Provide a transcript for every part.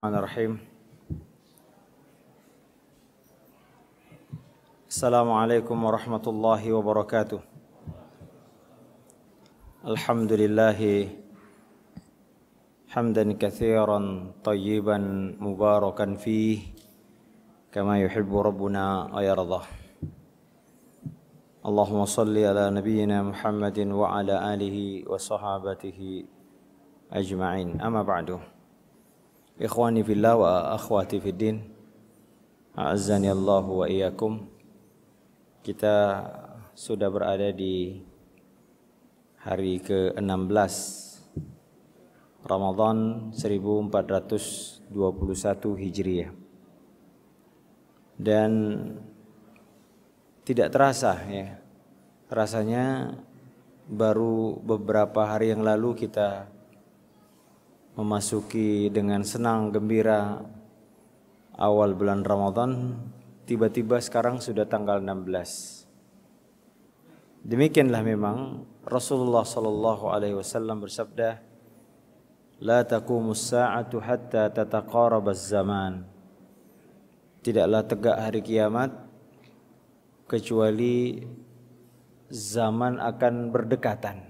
الرحمن الرحيم السلام عليكم ورحمة الله وبركاته الحمد لله حمدا كثيرا طيبا مباركا فيه كما يحب ربنا ويرضى اللهم صل على نبينا محمد وعلى آله وصحابته أجمعين أما بعد Ikhwani fillah wa akhwati fiddin A'azzani Allah wa iyakum Kita sudah berada di hari ke-16 Ramadan 1421 Hijriah Dan tidak terasa ya Rasanya baru beberapa hari yang lalu kita memasuki dengan senang gembira awal bulan Ramadan tiba-tiba sekarang sudah tanggal 16 demikianlah memang Rasulullah sallallahu alaihi wasallam bersabda la taqumus sa'atu hatta tataqarabaz zaman tidaklah tegak hari kiamat kecuali zaman akan berdekatan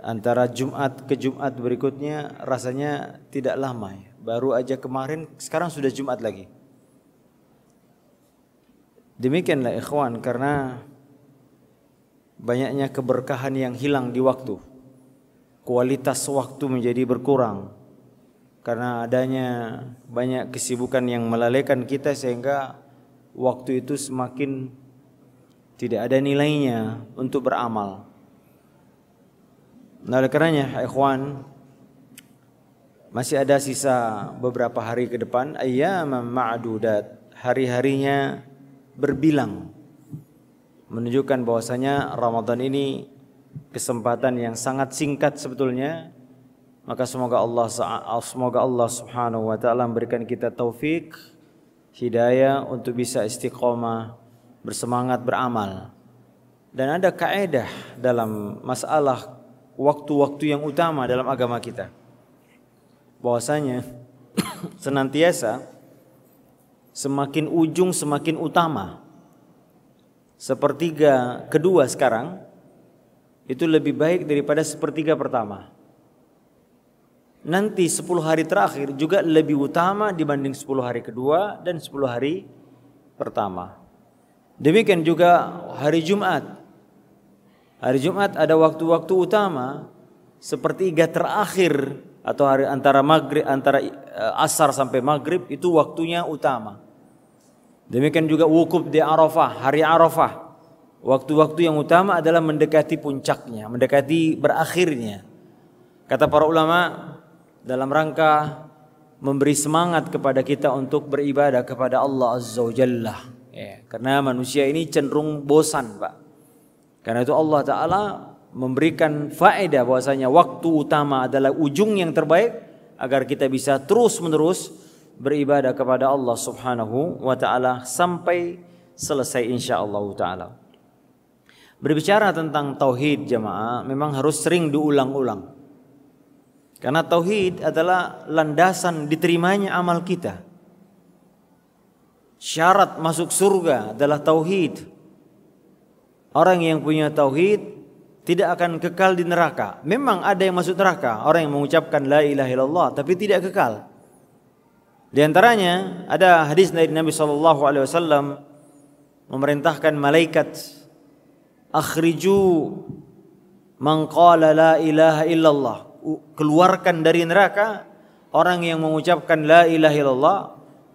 antara Jumat ke Jumat berikutnya rasanya tidak lama ya. Baru aja kemarin sekarang sudah Jumat lagi. Demikianlah ikhwan karena banyaknya keberkahan yang hilang di waktu. Kualitas waktu menjadi berkurang karena adanya banyak kesibukan yang melalaikan kita sehingga waktu itu semakin tidak ada nilainya untuk beramal. Nah oleh karenanya ikhwan masih ada sisa beberapa hari ke depan ayyamam ma'dudat hari-harinya berbilang menunjukkan bahwasanya Ramadan ini kesempatan yang sangat singkat sebetulnya maka semoga Allah semoga Allah Subhanahu wa taala memberikan kita taufik hidayah untuk bisa istiqomah bersemangat beramal dan ada kaedah dalam masalah waktu-waktu yang utama dalam agama kita. Bahwasanya senantiasa semakin ujung semakin utama. Sepertiga kedua sekarang itu lebih baik daripada sepertiga pertama. Nanti sepuluh hari terakhir juga lebih utama dibanding sepuluh hari kedua dan sepuluh hari pertama. Demikian juga hari Jumat Hari Jumat ada waktu-waktu utama seperti sepertiga terakhir atau hari antara maghrib antara eh, asar sampai maghrib itu waktunya utama. Demikian juga wukuf di Arafah, hari Arafah. Waktu-waktu yang utama adalah mendekati puncaknya, mendekati berakhirnya. Kata para ulama dalam rangka memberi semangat kepada kita untuk beribadah kepada Allah Azza wa Jalla. Ya, karena manusia ini cenderung bosan, Pak. Karena itu Allah Ta'ala memberikan faedah bahwasanya waktu utama adalah ujung yang terbaik agar kita bisa terus menerus beribadah kepada Allah Subhanahu wa taala sampai selesai insyaallah taala. Berbicara tentang tauhid jemaah memang harus sering diulang-ulang. Karena tauhid adalah landasan diterimanya amal kita. Syarat masuk surga adalah tauhid orang yang punya tauhid tidak akan kekal di neraka. Memang ada yang masuk neraka, orang yang mengucapkan la ilaha illallah tapi tidak kekal. Di antaranya ada hadis dari Nabi sallallahu alaihi wasallam memerintahkan malaikat akhriju man qala la ilaha illallah. Keluarkan dari neraka orang yang mengucapkan la ilaha illallah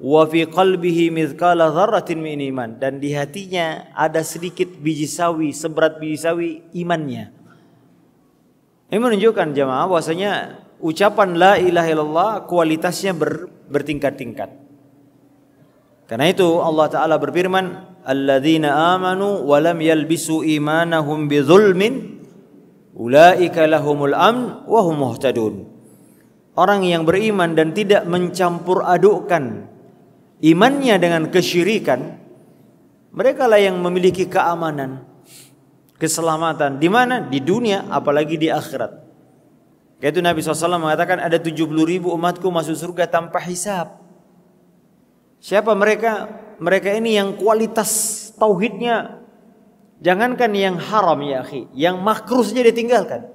wa fi qalbihi mithqala dzarratin min iman dan di hatinya ada sedikit biji sawi seberat biji sawi imannya. Ini menunjukkan jemaah bahwasanya ucapan la ilaha illallah kualitasnya ber, bertingkat-tingkat. Karena itu Allah taala berfirman, "Alladzina amanu wa lam yalbisu imanahum bidzulmin ulaika lahumul amn wa hum muhtadun." Orang yang beriman dan tidak mencampur adukkan imannya dengan kesyirikan, mereka lah yang memiliki keamanan, keselamatan. Di mana? Di dunia, apalagi di akhirat. Yaitu Nabi SAW mengatakan ada 70 ribu umatku masuk surga tanpa hisap. Siapa mereka? Mereka ini yang kualitas tauhidnya. Jangankan yang haram ya akhi. Yang makruh saja ditinggalkan.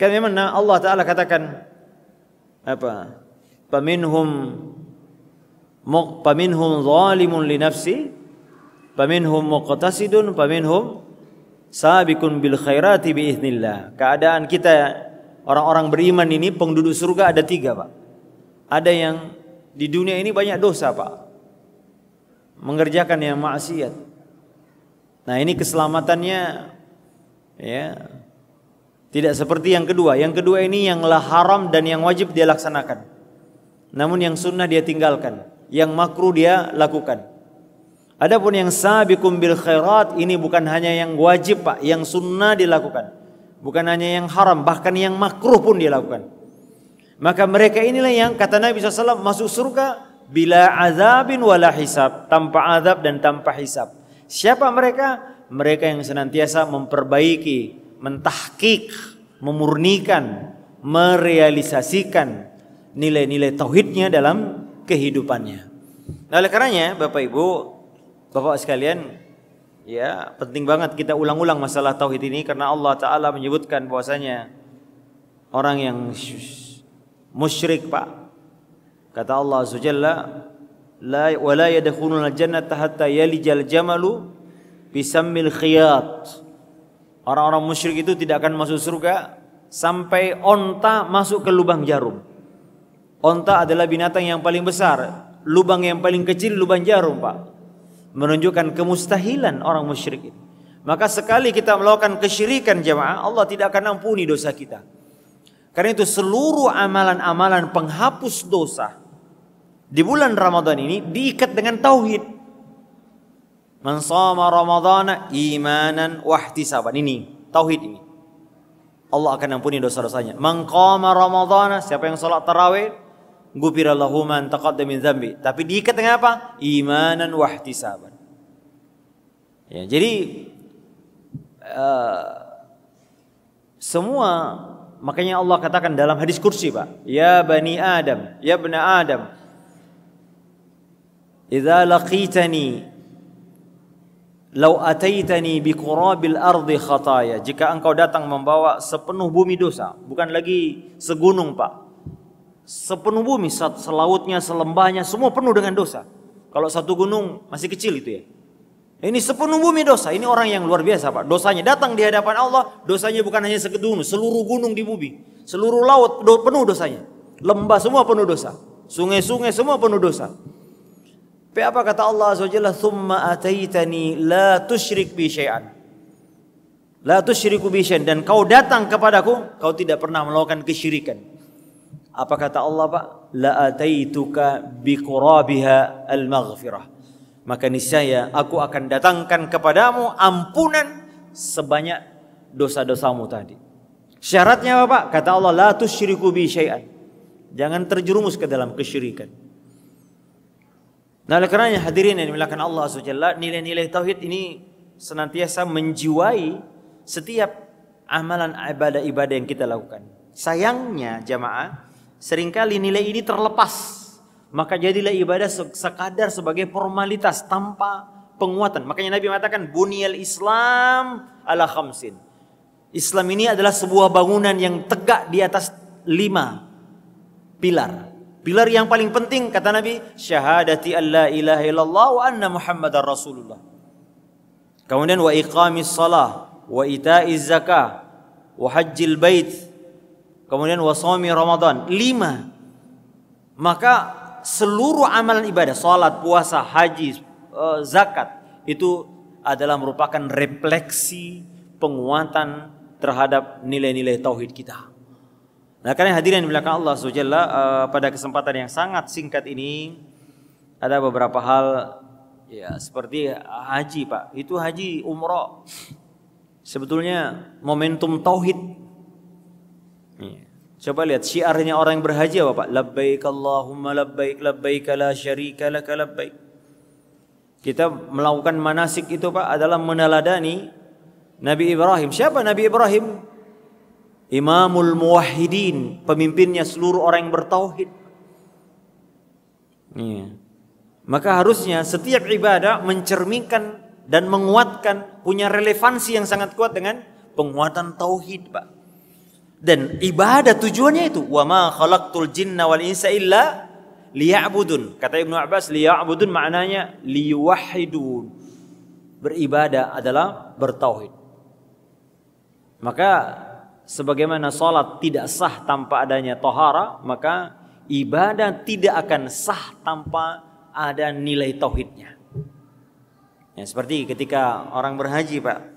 Karena memang Allah Ta'ala katakan. Apa? Paminhum Paminhum zalimun li nafsi Paminhum muqtasidun Paminhum sabikun bil khairati bi biiznillah Keadaan kita orang-orang beriman ini penduduk surga ada tiga pak Ada yang di dunia ini banyak dosa pak Mengerjakan yang maksiat Nah ini keselamatannya ya tidak seperti yang kedua. Yang kedua ini yang haram dan yang wajib dia laksanakan. Namun yang sunnah dia tinggalkan yang makruh dia lakukan. Adapun yang sabiqum bil khairat ini bukan hanya yang wajib Pak, yang sunnah dilakukan. Bukan hanya yang haram, bahkan yang makruh pun dilakukan. Maka mereka inilah yang kata Nabi SAW masuk surga bila azabin wala hisab, tanpa azab dan tanpa hisab. Siapa mereka? Mereka yang senantiasa memperbaiki, mentahkik, memurnikan, merealisasikan nilai-nilai tauhidnya dalam kehidupannya. Nah, oleh karenanya Bapak Ibu, Bapak sekalian, ya penting banget kita ulang-ulang masalah tauhid ini karena Allah taala menyebutkan bahwasanya orang yang musyrik, Pak. Kata Allah Subhanahu lai la wa la yadkhuluna jannata hatta yalijal jamalu bisammil khiyat. Orang-orang musyrik itu tidak akan masuk surga sampai onta masuk ke lubang jarum. Onta adalah binatang yang paling besar, lubang yang paling kecil lubang jarum, Pak. Menunjukkan kemustahilan orang musyrik itu. Maka sekali kita melakukan kesyirikan jemaah, Allah tidak akan ampuni dosa kita. Karena itu seluruh amalan-amalan penghapus dosa di bulan Ramadan ini diikat dengan tauhid. Man sama Ramadhana imanan wahtisaban. Ini tauhid ini. Allah akan ampuni dosa-dosanya. Man qama Ramadhana, siapa yang salat tarawih gufirallahu man taqaddama min dzambi. Tapi diikat dengan apa? Imanan wahtisaban. Ya, jadi uh, semua makanya Allah katakan dalam hadis kursi, Pak. Ya bani Adam, ya bena Adam. Idza laqitani Lau ataitani bi qurabil ardi khataya. Jika engkau datang membawa sepenuh bumi dosa, bukan lagi segunung, Pak sepenuh bumi, selautnya, selembahnya, semua penuh dengan dosa. Kalau satu gunung masih kecil itu ya. Ini sepenuh bumi dosa. Ini orang yang luar biasa Pak. Dosanya datang di hadapan Allah. Dosanya bukan hanya sekedung, seluruh gunung di bumi. Seluruh laut penuh dosanya. Lembah semua penuh dosa. Sungai-sungai semua penuh dosa. Tapi apa kata Allah Azza wa Thumma ataitani la tushrik bi syai'an. La tusyriku bi syai'an. Dan kau datang kepadaku, kau tidak pernah melakukan kesyirikan. Apa kata Allah Pak? La ataituka biqurabiha al-maghfirah. Maka niscaya aku akan datangkan kepadamu ampunan sebanyak dosa-dosamu tadi. Syaratnya apa Pak? Kata Allah la tusyriku bi syai'an. Jangan terjerumus ke dalam kesyirikan. Nah, oleh kerana hadirin yang dimuliakan Allah Subhanahu nilai-nilai tauhid ini senantiasa menjiwai setiap amalan ibadah-ibadah yang kita lakukan. Sayangnya jamaah Seringkali nilai ini terlepas. Maka jadilah ibadah sekadar sebagai formalitas tanpa penguatan. Makanya Nabi mengatakan bunyal Islam ala khamsin. Islam ini adalah sebuah bangunan yang tegak di atas lima pilar. Pilar yang paling penting kata Nabi syahadati alla ilaha illallah wa anna muhammadar rasulullah. Kemudian wa iqamis salah wa itaiz zakah wa hajjil bait Kemudian wasomi Ramadan lima. Maka seluruh amalan ibadah, salat, puasa, haji, eh, zakat itu adalah merupakan refleksi penguatan terhadap nilai-nilai tauhid kita. Nah, karena hadirin di belakang Allah SWT eh, pada kesempatan yang sangat singkat ini ada beberapa hal ya seperti haji Pak. Itu haji umroh. Sebetulnya momentum tauhid Iya. Coba lihat syiarnya orang yang berhaji apa Pak? Labbaik Allahumma labbaik labbaik la syarika laka labbaik. Kita melakukan manasik itu Pak adalah meneladani Nabi Ibrahim. Siapa Nabi Ibrahim? Imamul Muwahhidin, pemimpinnya seluruh orang yang bertauhid. Iya. Maka harusnya setiap ibadah mencerminkan dan menguatkan punya relevansi yang sangat kuat dengan penguatan tauhid, Pak dan ibadah tujuannya itu wa ma khalaqtul jinna wal insa illa liya'budun kata Ibnu Abbas liya'budun maknanya liwahidun beribadah adalah bertauhid maka sebagaimana salat tidak sah tanpa adanya tohara maka ibadah tidak akan sah tanpa ada nilai tauhidnya ya seperti ketika orang berhaji Pak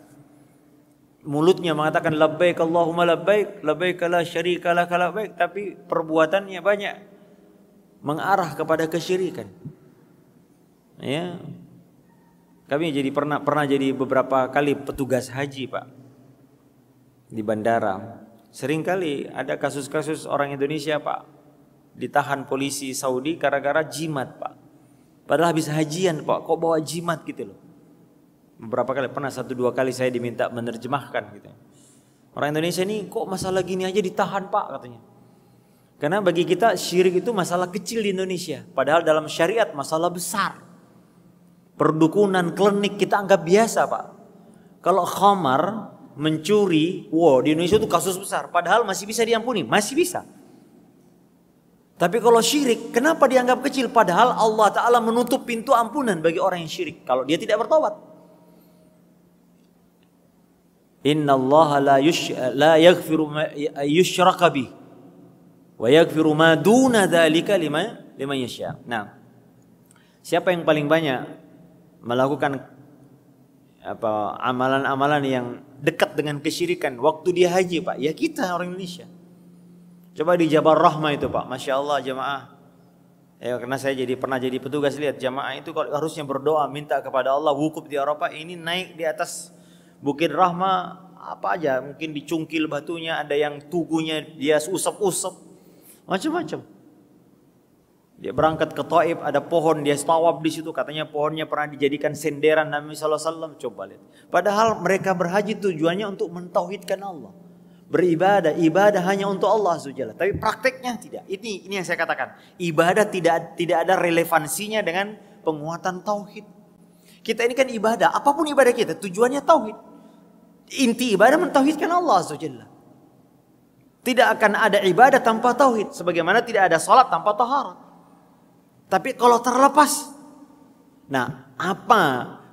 mulutnya mengatakan labbaik Allahumma labbaik labbaik la syarika lak labbaik tapi perbuatannya banyak mengarah kepada kesyirikan ya kami jadi pernah pernah jadi beberapa kali petugas haji Pak di bandara sering kali ada kasus-kasus orang Indonesia Pak ditahan polisi Saudi gara-gara jimat Pak padahal habis hajian Pak kok bawa jimat gitu loh Beberapa kali pernah satu dua kali saya diminta menerjemahkan gitu. Orang Indonesia ini kok masalah gini aja ditahan pak katanya. Karena bagi kita syirik itu masalah kecil di Indonesia. Padahal dalam syariat masalah besar. Perdukunan, klinik kita anggap biasa pak. Kalau khamar mencuri, wow di Indonesia itu kasus besar. Padahal masih bisa diampuni, masih bisa. Tapi kalau syirik, kenapa dianggap kecil? Padahal Allah Ta'ala menutup pintu ampunan bagi orang yang syirik. Kalau dia tidak bertobat. Inna Allah la, yush, la yaghfiru yushraka bih wa yaghfiru ma duna dzalika liman liman yasha. Nah, siapa yang paling banyak melakukan apa amalan-amalan yang dekat dengan kesyirikan waktu dia haji, Pak? Ya kita orang Indonesia. Coba di Jabal Rahmah itu, Pak. Masya Allah jamaah. Ya, karena saya jadi pernah jadi petugas lihat jamaah itu kalau harusnya berdoa minta kepada Allah wukuf di Eropa ini naik di atas Bukit Rahma apa aja mungkin dicungkil batunya ada yang tugunya dia usap-usap macam-macam dia berangkat ke Taib ada pohon dia tawab di situ katanya pohonnya pernah dijadikan senderan Nabi sallallahu alaihi wasallam coba lihat padahal mereka berhaji tujuannya untuk mentauhidkan Allah beribadah ibadah hanya untuk Allah subhanahu tapi prakteknya tidak ini ini yang saya katakan ibadah tidak tidak ada relevansinya dengan penguatan tauhid kita ini kan ibadah apapun ibadah kita tujuannya tauhid Inti ibadah mentauhidkan Allah Azza Tidak akan ada ibadah tanpa tauhid. Sebagaimana tidak ada sholat tanpa taharah. Tapi kalau terlepas. Nah apa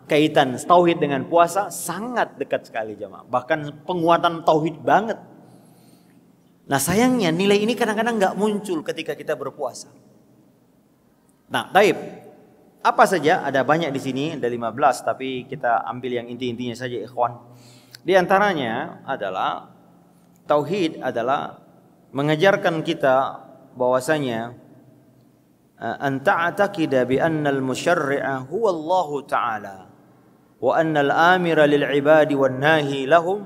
kaitan tauhid dengan puasa sangat dekat sekali jemaah. Bahkan penguatan tauhid banget. Nah sayangnya nilai ini kadang-kadang nggak muncul ketika kita berpuasa. Nah taib apa saja ada banyak di sini ada 15 tapi kita ambil yang inti-intinya saja ikhwan. Di antaranya adalah tauhid adalah mengajarkan kita bahwasanya eh, an ta'taqida bi anna al-musyarri'a huwa Allah Ta'ala wa anna al-amira lil ibadi wan nahi lahum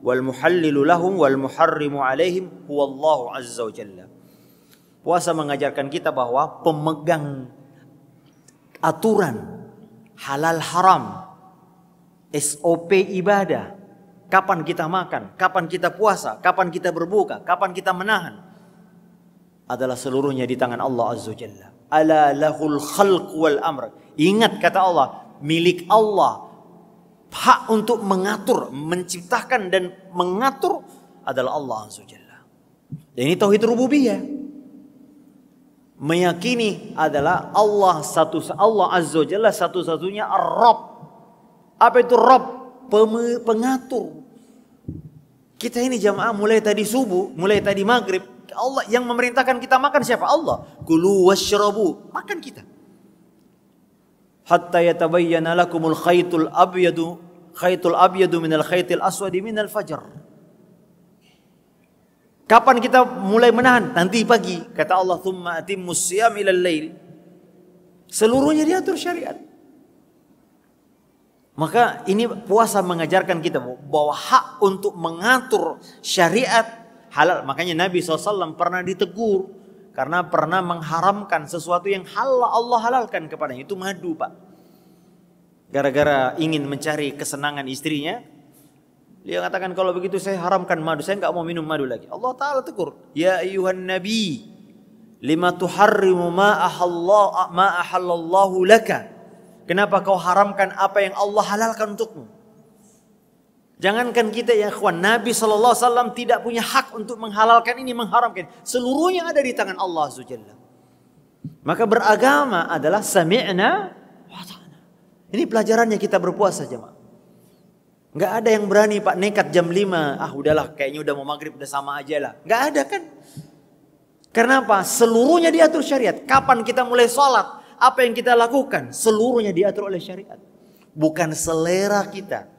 wal muhallilu lahum wal muharrimu alaihim huwa Allah Azza wa Jalla. Puasa mengajarkan kita bahwa pemegang aturan halal haram SOP ibadah Kapan kita makan, kapan kita puasa, kapan kita berbuka, kapan kita menahan. Adalah seluruhnya di tangan Allah Azza Jalla. Ala lahul khalq wal amr. Ingat kata Allah, milik Allah. Hak untuk mengatur, menciptakan dan mengatur adalah Allah Azza Jalla. Dan ini tauhid rububiyah. Meyakini adalah Allah satu Allah Azza Jalla satu-satunya Ar-Rabb. Apa itu Rabb? Pengatur. Kita ini jamaah mulai tadi subuh, mulai tadi maghrib. Allah yang memerintahkan kita makan siapa? Allah. Kulu washrabu. Makan kita. Hatta yatabayyana lakumul khaytul abyadu khaytul abyadu minal khaytil aswadi minal fajar. Kapan kita mulai menahan? Nanti pagi. Kata Allah, Thumma atimmus siyam ilal lail." Seluruhnya diatur syariat. Maka ini puasa mengajarkan kita bahwa hak untuk mengatur syariat halal. Makanya Nabi SAW pernah ditegur karena pernah mengharamkan sesuatu yang halal Allah halalkan kepadanya. Itu madu pak. Gara-gara ingin mencari kesenangan istrinya. Dia katakan kalau begitu saya haramkan madu. Saya nggak mau minum madu lagi. Allah Ta'ala tegur. Ya ayuhan nabi. Lima tuharrimu ma ahallallahu laka Kenapa kau haramkan apa yang Allah halalkan untukmu? Jangankan kita ya ikhwan, Nabi sallallahu alaihi wasallam tidak punya hak untuk menghalalkan ini, mengharamkan. Seluruhnya ada di tangan Allah Subhanahu Maka beragama adalah sami'na wa ta'na. Ini pelajarannya kita berpuasa jemaah. Enggak ada yang berani Pak nekat jam 5. Ah udahlah kayaknya udah mau maghrib udah sama aja lah. Enggak ada kan. Kenapa? Seluruhnya diatur syariat. Kapan kita mulai sholat? apa yang kita lakukan seluruhnya diatur oleh syariat. Bukan selera kita,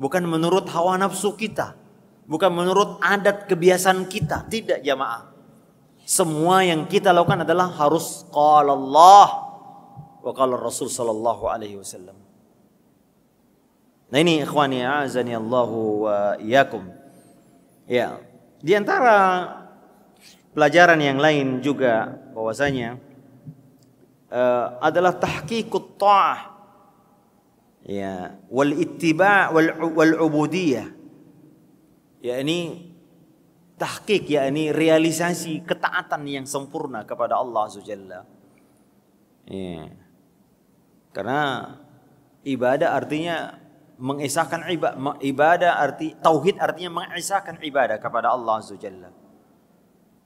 bukan menurut hawa nafsu kita, bukan menurut adat kebiasaan kita, tidak jamaah. Semua yang kita lakukan adalah harus qala Allah wa qala Rasul sallallahu alaihi wasallam. Nah ini ikhwani azani Allahu wa iyakum. Ya, di antara pelajaran yang lain juga bahwasanya Eh, adalah tahqiqut ta'ah ya wal ittiba' wal wal ubudiyah yakni tahqiq yakni realisasi ketaatan yang sempurna kepada Allah azza jalla ya karena ibadah artinya mengesahkan ibadah ibadah arti tauhid artinya mengesahkan ibadah kepada Allah azza jalla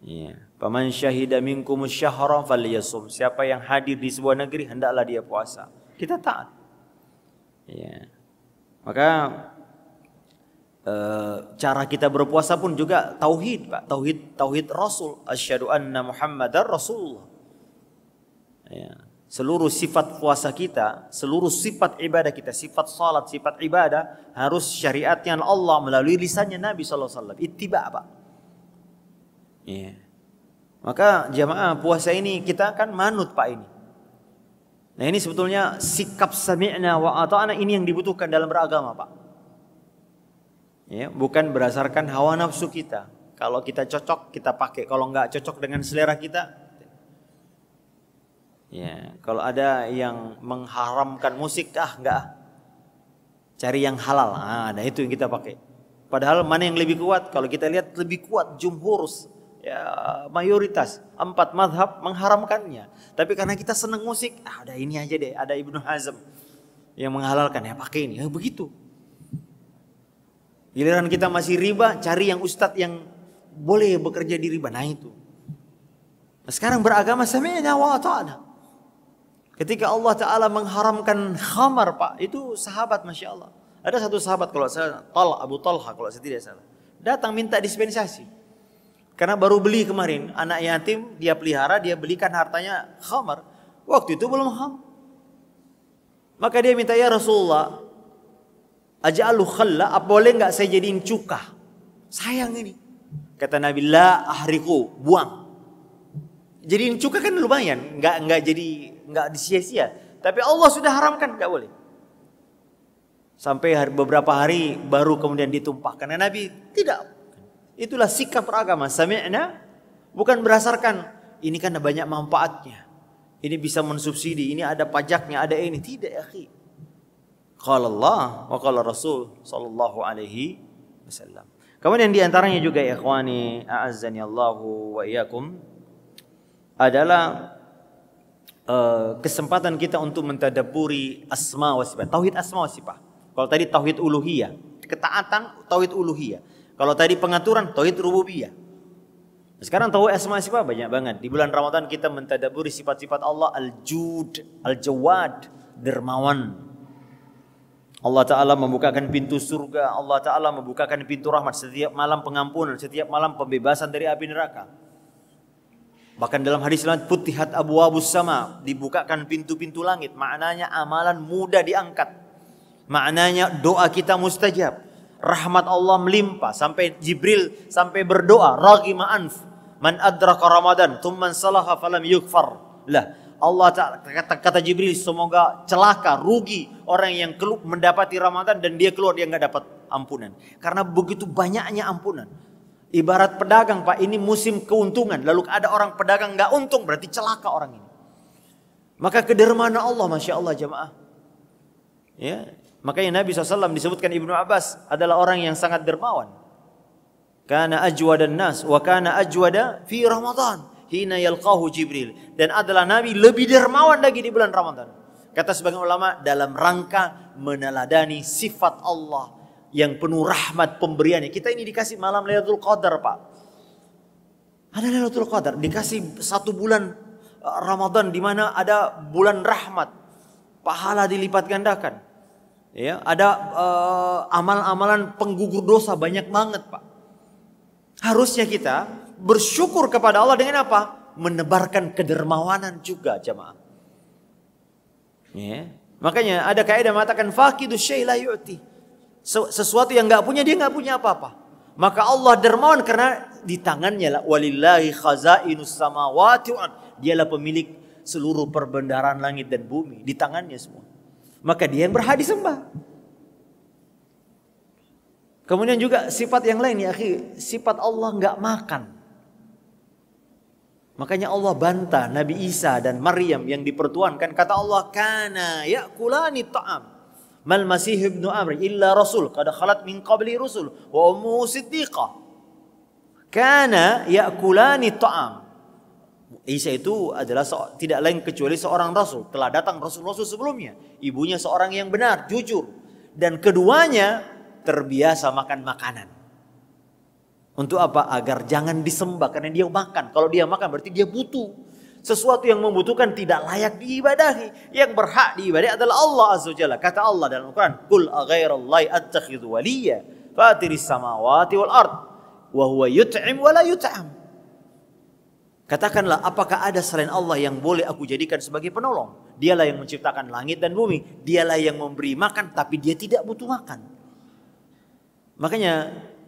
ya Paman syahida minkum syahra falyasum. Siapa yang hadir di sebuah negeri hendaklah dia puasa. Kita taat. Ya. Maka e, cara kita berpuasa pun juga tauhid, Pak. Tauhid tauhid Rasul. Asyhadu anna Muhammadar Rasulullah. Ya. Seluruh sifat puasa kita, seluruh sifat ibadah kita, sifat salat, sifat ibadah harus syariatnya Allah melalui lisannya Nabi sallallahu alaihi wasallam. Ittiba, Pak. Ya. Maka jamaah puasa ini kita akan manut Pak ini. Nah ini sebetulnya sikap sami'na wa ata'na ini yang dibutuhkan dalam beragama Pak. Ya, bukan berdasarkan hawa nafsu kita. Kalau kita cocok kita pakai, kalau nggak cocok dengan selera kita. Ya, kalau ada yang mengharamkan musik ah nggak ah. Cari yang halal. Ah, ada nah, itu yang kita pakai. Padahal mana yang lebih kuat? Kalau kita lihat lebih kuat jumhur ya mayoritas empat madhab mengharamkannya. Tapi karena kita senang musik, ah, ada ini aja deh, ada Ibnu Hazm yang menghalalkan ya pakai ini, ya begitu. Giliran kita masih riba, cari yang ustadz yang boleh bekerja di riba, nah itu. Nah, sekarang beragama semuanya wa ta'ala. Ketika Allah Ta'ala mengharamkan khamar pak, itu sahabat Masya Allah. Ada satu sahabat kalau saya, Tal, Abu Talha kalau saya tidak salah. Datang minta dispensasi. Karena baru beli kemarin, anak yatim dia pelihara, dia belikan hartanya khamar. Waktu itu belum ham. Maka dia minta ya Rasulullah, aja alu khalla, apa boleh nggak saya jadiin cuka Sayang ini. Kata Nabi, la ahriku, buang. Jadiin cuka kan lumayan, nggak nggak jadi nggak disia-sia. Tapi Allah sudah haramkan, nggak boleh. Sampai hari, beberapa hari baru kemudian ditumpahkan. Nah, Nabi tidak Itulah sikap beragama. Sami'na bukan berdasarkan ini kan ada banyak manfaatnya. Ini bisa mensubsidi, ini ada pajaknya, ada ini. Tidak, akhi. Qala Allah wa qala Rasul sallallahu alaihi wasallam. Kemudian di antaranya juga ikhwani a'azzani Allahu wa iyyakum adalah eh, kesempatan kita untuk mentadaburi asma wa sifat, tauhid asma wa sifat. Kalau tadi tauhid uluhiyah, ketaatan tauhid uluhiyah. Kalau tadi pengaturan tauhid rububiyah. Nah, sekarang tahu asma sifat banyak banget. Di bulan Ramadan kita mentadaburi sifat-sifat Allah Al-Jud, Al-Jawad, dermawan. Allah Ta'ala membukakan pintu surga, Allah Ta'ala membukakan pintu rahmat setiap malam pengampunan, setiap malam pembebasan dari api neraka. Bahkan dalam hadis lain putihat abu abu sama dibukakan pintu-pintu langit. Maknanya amalan mudah diangkat. Maknanya doa kita mustajab rahmat Allah melimpah sampai Jibril sampai berdoa ragima anf man adraka Ramadan tumman salaha falam yukfar lah Allah kata, kata Jibril semoga celaka rugi orang yang kelup mendapati Ramadan dan dia keluar dia nggak dapat ampunan karena begitu banyaknya ampunan ibarat pedagang Pak ini musim keuntungan lalu ada orang pedagang nggak untung berarti celaka orang ini maka kedermana Allah masya Allah jemaah ya Makanya Nabi SAW disebutkan Ibnu Abbas adalah orang yang sangat dermawan. Karena ajwa dan nas wa kana ajwada fi Ramadan hina yalqahu Jibril dan adalah Nabi lebih dermawan lagi di bulan Ramadan. Kata sebagian ulama dalam rangka meneladani sifat Allah yang penuh rahmat pemberiannya. Kita ini dikasih malam Lailatul Qadar, Pak. Ada Lailatul Qadar, dikasih satu bulan eh, Ramadan di mana ada bulan rahmat. Pahala dilipat gandakan. Ya, ada uh, eh, amalan amalan penggugur dosa banyak banget, Pak. Harusnya kita bersyukur kepada Allah dengan apa? Menebarkan kedermawanan juga, jemaah. Ya. Makanya ada kaidah mengatakan faqidu syai yu'ti. Sesuatu yang nggak punya dia nggak punya apa-apa. Maka Allah dermawan karena di tangannya lah walillahi khazainus samawati dialah pemilik seluruh perbendaharaan langit dan bumi di tangannya semua maka dia yang berhak disembah. Kemudian juga sifat yang lain ya, sifat Allah nggak makan. Makanya Allah bantah Nabi Isa dan Maryam yang dipertuankan. Kata Allah, "Kana yakulani ta'am." Mal Masih ibnu Amr illa rasul kada khalat min qabli rusul wa Ummu siddiqah. Kana yakulani ta'am. Isa itu adalah tidak lain kecuali seorang rasul. Telah datang rasul-rasul sebelumnya. Ibunya seorang yang benar, jujur. Dan keduanya terbiasa makan makanan. Untuk apa? Agar jangan disembah karena dia makan. Kalau dia makan berarti dia butuh. Sesuatu yang membutuhkan tidak layak diibadahi. Yang berhak diibadahi adalah Allah Azza Jalla. Kata Allah dalam Al-Quran. Kul aghairallahi attakhidhu waliyya. Fatiris samawati wal ard. Wahuwa yut'im wa yut'am. Katakanlah apakah ada selain Allah yang boleh aku jadikan sebagai penolong? Dialah yang menciptakan langit dan bumi, dialah yang memberi makan tapi dia tidak butuh makan. Makanya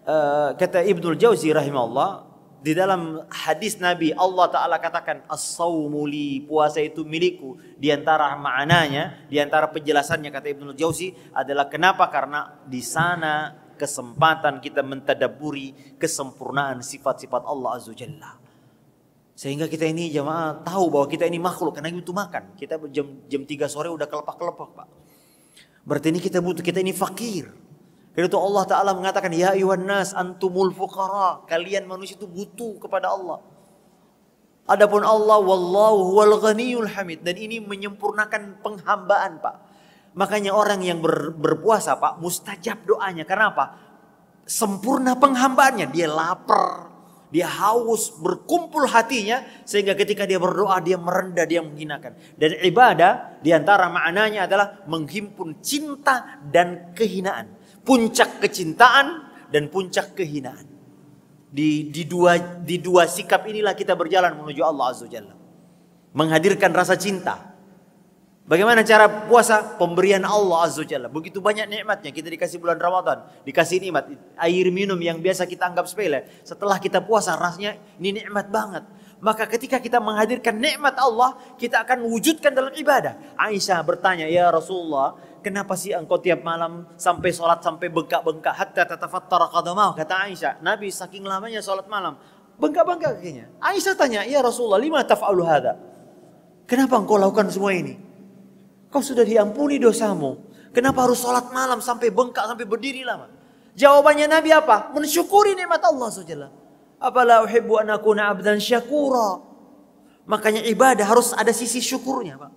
uh, kata Ibnul Jauzi rahimahullah di dalam hadis Nabi Allah Ta'ala katakan as muli puasa itu milikku di antara maknanya di antara penjelasannya kata Ibnu Jauzi adalah kenapa karena di sana kesempatan kita mentadaburi kesempurnaan sifat-sifat Allah Azza Jalla sehingga kita ini jamaah tahu bahwa kita ini makhluk karena itu makan. Kita jam jam 3 sore udah kelepak-kelepak, Pak. Berarti ini kita butuh, kita ini fakir. Karena itu Allah Ta'ala mengatakan, Ya iwan antumul fuqara. Kalian manusia itu butuh kepada Allah. Adapun Allah, Wallahu huwal ghaniyul hamid. Dan ini menyempurnakan penghambaan, Pak. Makanya orang yang ber, berpuasa, Pak, mustajab doanya. Karena apa? Sempurna penghambaannya. Dia lapar, dia haus berkumpul hatinya sehingga ketika dia berdoa dia merendah dia menghinakan dan ibadah diantara maknanya adalah menghimpun cinta dan kehinaan puncak kecintaan dan puncak kehinaan di, di dua di dua sikap inilah kita berjalan menuju Allah azza jalla menghadirkan rasa cinta Bagaimana cara puasa? Pemberian Allah Azza Jalla. Begitu banyak nikmatnya. Kita dikasih bulan Ramadan, dikasih nikmat air minum yang biasa kita anggap sepele. Setelah kita puasa rasanya ini nikmat banget. Maka ketika kita menghadirkan nikmat Allah, kita akan wujudkan dalam ibadah. Aisyah bertanya, "Ya Rasulullah, kenapa sih engkau tiap malam sampai sholat sampai bengkak-bengkak hatta tatafattara qadamah?" Kata Aisyah, "Nabi saking lamanya sholat malam, bengkak-bengkak kakinya." Aisyah tanya, "Ya Rasulullah, lima taf'alu hadza?" Kenapa engkau lakukan semua ini? Kau sudah diampuni dosamu. Kenapa harus sholat malam sampai bengkak, sampai berdiri lama? Jawabannya Nabi apa? Mensyukuri nikmat Allah sajalah. Apalah uhibbu an naab abdan syakura. Makanya ibadah harus ada sisi syukurnya, Pak.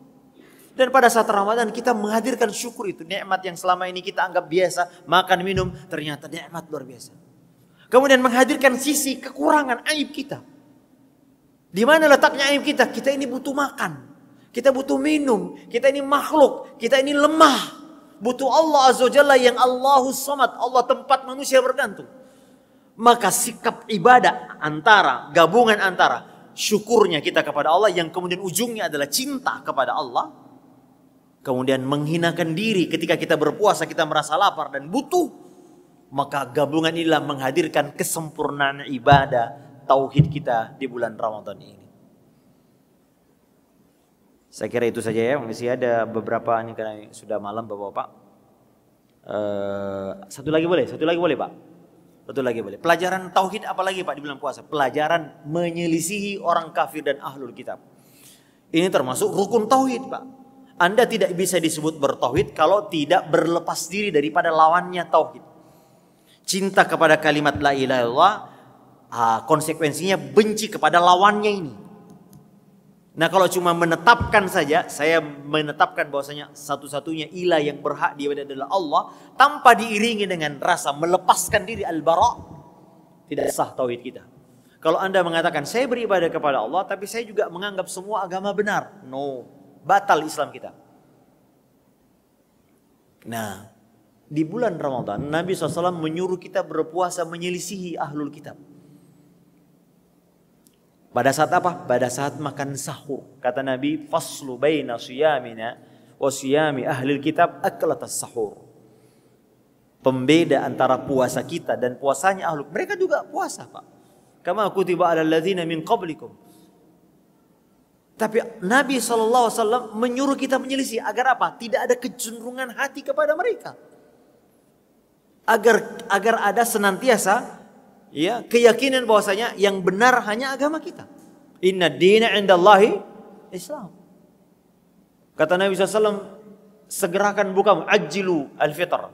Dan pada saat Ramadan kita menghadirkan syukur itu. Nikmat yang selama ini kita anggap biasa, makan, minum, ternyata nikmat luar biasa. Kemudian menghadirkan sisi kekurangan aib kita. Di mana letaknya aib kita? Kita ini butuh makan. Kita butuh minum. Kita ini makhluk. Kita ini lemah. Butuh Allah Azza Jalla yang Allahu Samad. Allah tempat manusia bergantung. Maka sikap ibadah antara, gabungan antara syukurnya kita kepada Allah yang kemudian ujungnya adalah cinta kepada Allah. Kemudian menghinakan diri ketika kita berpuasa kita merasa lapar dan butuh. Maka gabungan inilah menghadirkan kesempurnaan ibadah tauhid kita di bulan Ramadan ini. Saya kira itu saja ya, masih ada beberapa ini karena sudah malam Bapak-bapak. Uh, satu lagi boleh, satu lagi boleh Pak. Satu lagi boleh. Pelajaran tauhid apa lagi Pak di bulan puasa? Pelajaran menyelisihi orang kafir dan ahlul kitab. Ini termasuk rukun tauhid Pak. Anda tidak bisa disebut bertauhid kalau tidak berlepas diri daripada lawannya tauhid. Cinta kepada kalimat la ilaha illallah, ah, konsekuensinya benci kepada lawannya ini. Nah kalau cuma menetapkan saja, saya menetapkan bahwasanya satu-satunya ilah yang berhak dia adalah Allah, tanpa diiringi dengan rasa melepaskan diri al-bara, tidak sah tauhid kita. Kalau Anda mengatakan saya beribadah kepada Allah, tapi saya juga menganggap semua agama benar, no, batal Islam kita. Nah, di bulan Ramadan Nabi SAW menyuruh kita berpuasa menyelisihi ahlul kitab pada saat apa? Pada saat makan sahur. Kata Nabi, faslu baina siyamina wa siyami ahli kitab aklatas sahur. Pembeda antara puasa kita dan puasanya ahlu Mereka juga puasa, Pak. Kama kutiba ala ladzina min qablikum. Tapi Nabi SAW menyuruh kita menyelisih agar apa? Tidak ada kecenderungan hati kepada mereka. Agar agar ada senantiasa ya keyakinan bahwasanya yang benar hanya agama kita. Inna dina indallahi Islam. Kata Nabi SAW, segerakan buka ajilu al-fitr.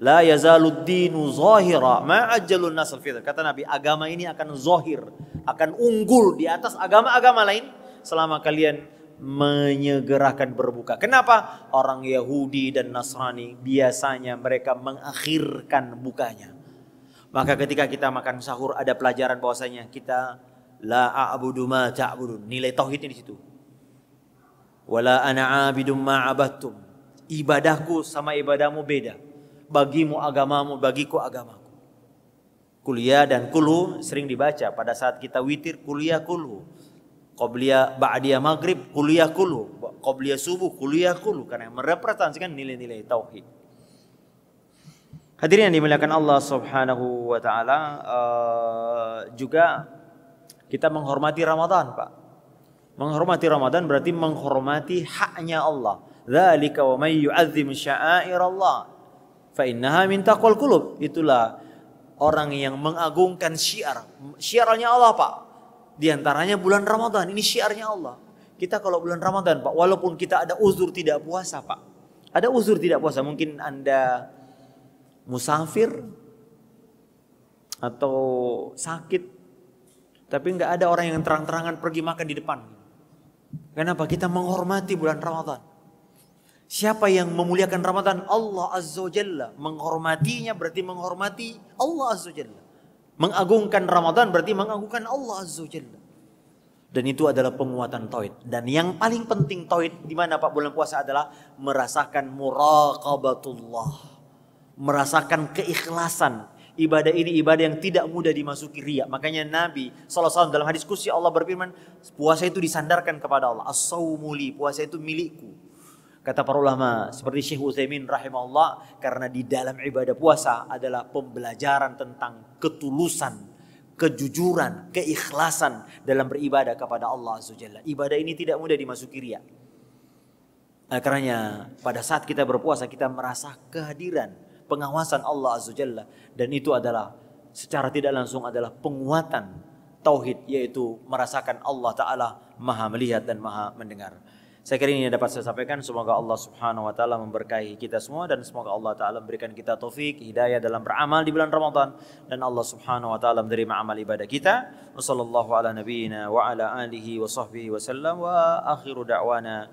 La yazalud dinu zahira ma ajalu nas al-fitr. Kata Nabi, agama ini akan zahir, akan unggul di atas agama-agama lain selama kalian menyegerakan berbuka. Kenapa? Orang Yahudi dan Nasrani biasanya mereka mengakhirkan bukanya. Maka ketika kita makan sahur ada pelajaran bahwasanya kita la a'budu ma ta'budun. Nilai tauhidnya di situ. Wala ana a'budu ma 'abattum. Ibadahku sama ibadahmu beda. Bagimu agamamu, bagiku agamaku. Kuliah dan kulu sering dibaca pada saat kita witir kuliah kulu. Qobliya ba'diya maghrib kuliah kulu. Qobliya subuh kuliah kulu. Karena merepresentasikan nilai-nilai tauhid. Hadirin yang dimuliakan Allah Subhanahu wa taala uh, juga kita menghormati Ramadan, Pak. Menghormati Ramadan berarti menghormati haknya Allah. Dzalika wa may yu'azzim Allah fa innaha min taqwal qulub. Itulah orang yang mengagungkan syiar. Syiarnya Allah, Pak. Di antaranya bulan Ramadan. Ini syiarnya Allah. Kita kalau bulan Ramadan, Pak, walaupun kita ada uzur tidak puasa, Pak. Ada uzur tidak puasa, mungkin Anda musafir atau sakit tapi nggak ada orang yang terang-terangan pergi makan di depan kenapa kita menghormati bulan Ramadan Siapa yang memuliakan Ramadan? Allah Azza Jalla. Menghormatinya berarti menghormati Allah Azza Jalla. Mengagungkan Ramadan berarti mengagungkan Allah Azza Jalla. Dan itu adalah penguatan tauhid. Dan yang paling penting tauhid di mana Pak bulan puasa adalah merasakan muraqabatullah merasakan keikhlasan ibadah ini ibadah yang tidak mudah dimasuki riak Makanya Nabi SAW dalam hadis kursi Allah berfirman, puasa itu disandarkan kepada Allah. as sawmuli puasa itu milikku. Kata para ulama seperti Syekh Utsaimin rahimahullah karena di dalam ibadah puasa adalah pembelajaran tentang ketulusan, kejujuran, keikhlasan dalam beribadah kepada Allah Azza Ibadah ini tidak mudah dimasuki riak nah, karena pada saat kita berpuasa kita merasa kehadiran pengawasan Allah Azza Jalla dan itu adalah secara tidak langsung adalah penguatan tauhid yaitu merasakan Allah taala Maha melihat dan Maha mendengar. Saya kira ini dapat saya sampaikan. Semoga Allah Subhanahu wa taala memberkahi kita semua dan semoga Allah taala memberikan kita taufik, hidayah dalam beramal di bulan Ramadan dan Allah Subhanahu wa taala menerima amal ibadah kita. Wassallallahu ala nabiyyina wa ala alihi wa sahbihi wasallam wa akhiru da'wana